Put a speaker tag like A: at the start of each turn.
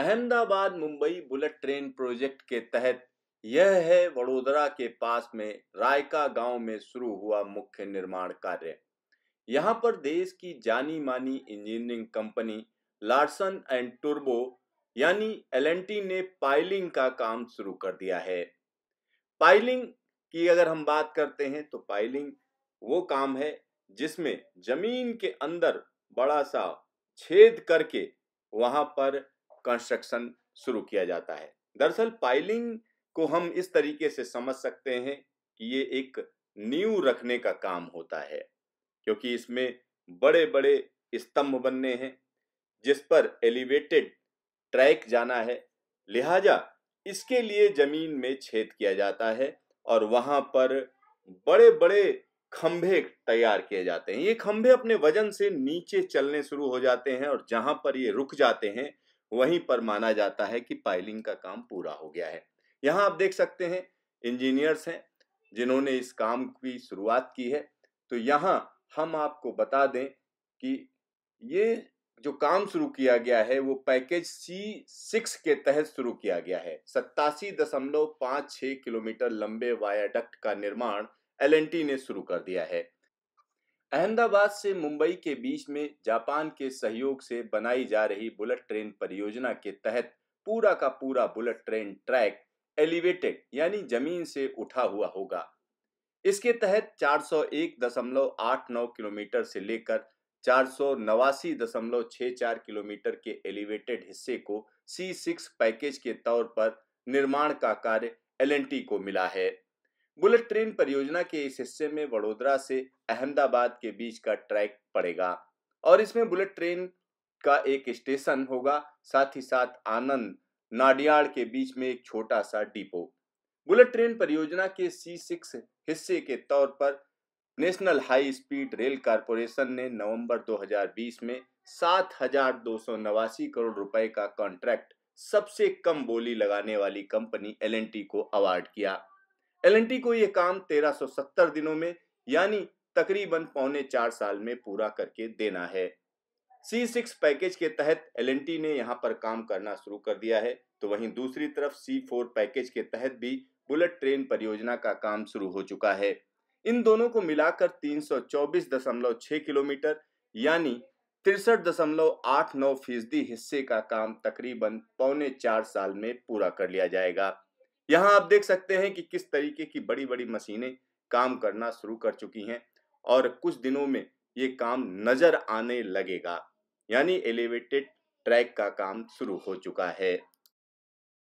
A: Ahmedabad Mumbai bullet train project के तहत यह है वडोदरा के पास में रायका गांव में शुरू हुआ मुख्य निर्माण कार्य यहां पर देश की जानी मानी इंजीनियरिंग कंपनी लार्सन एंड टर्बो यानी एल ने पाइलिंग का काम शुरू कर दिया है पाइलिंग की अगर हम बात करते हैं तो पाइलिंग वो काम है जिसमें जमीन के अंदर बड़ा सा छेद करके वहां पर कंस्ट्रक्शन शुरू किया जाता है दरअसल पाइलिंग को हम इस तरीके से समझ सकते हैं कि ये एक नींव रखने का काम होता है क्योंकि इसमें बड़े बड़े स्तंभ बनने हैं जिस पर एलिवेटेड ट्रैक जाना है लिहाजा इसके लिए जमीन में छेद किया जाता है और वहां पर बड़े बड़े खंभे तैयार किए जाते हैं ये खंभे अपने वजन से नीचे चलने शुरू हो जाते हैं और जहां पर ये रुक जाते हैं वहीं पर माना जाता है कि पाइलिंग का काम पूरा हो गया है यहाँ आप देख सकते हैं इंजीनियर्स हैं जिन्होंने इस काम की शुरुआत की है तो यहाँ हम आपको बता दें कि ये जो काम शुरू किया गया है वो पैकेज सी सिक्स के तहत शुरू किया गया है सत्तासी दशमलव पाँच छः किलोमीटर लंबे वायाडक्ट का निर्माण एल ने शुरू कर दिया है अहमदाबाद से मुंबई के बीच में जापान के सहयोग से बनाई जा रही बुलेट ट्रेन परियोजना के तहत पूरा का पूरा बुलेट ट्रेन ट्रैक एलिवेटेड यानी जमीन से उठा हुआ होगा इसके तहत 401.89 किलोमीटर से लेकर चार किलोमीटर के एलिवेटेड हिस्से को सी सिक्स पैकेज के तौर पर निर्माण का कार्य एल को मिला है बुलेट ट्रेन परियोजना के इस हिस्से में वडोदरा से अहमदाबाद के बीच का ट्रैक पड़ेगा और इसमें बुलेट ट्रेन का एक स्टेशन होगा साथ ही साथ आनंद नाडियाड़ के बीच में एक छोटा सा डिपो बुलेट ट्रेन परियोजना के सी सिक्स हिस्से के तौर पर National High Speed Rail Corporation ने नवंबर 2020 में सात करोड़ रुपए का कॉन्ट्रैक्ट सबसे कम बोली लगाने वाली कंपनी एल को अवार्ड किया एल को यह काम 1370 दिनों में यानी तकरीबन पौने चार साल में पूरा करके देना है सी सिक्स पैकेज के तहत एल ने यहाँ पर काम करना शुरू कर दिया है तो वहीं दूसरी तरफ सी फोर पैकेज के तहत भी बुलेट ट्रेन परियोजना का काम शुरू हो चुका है इन दोनों को मिलाकर 324.6 किलोमीटर यानी तिरसठ दशमलव आठ नौ फीसदी हिस्से का काम तकरीबन पौने चार साल में पूरा कर लिया जाएगा यहाँ आप देख सकते हैं कि किस तरीके की बड़ी बड़ी मशीनें काम करना शुरू कर चुकी हैं और कुछ दिनों में ये काम नजर आने लगेगा यानी एलिवेटेड ट्रैक का काम शुरू हो चुका है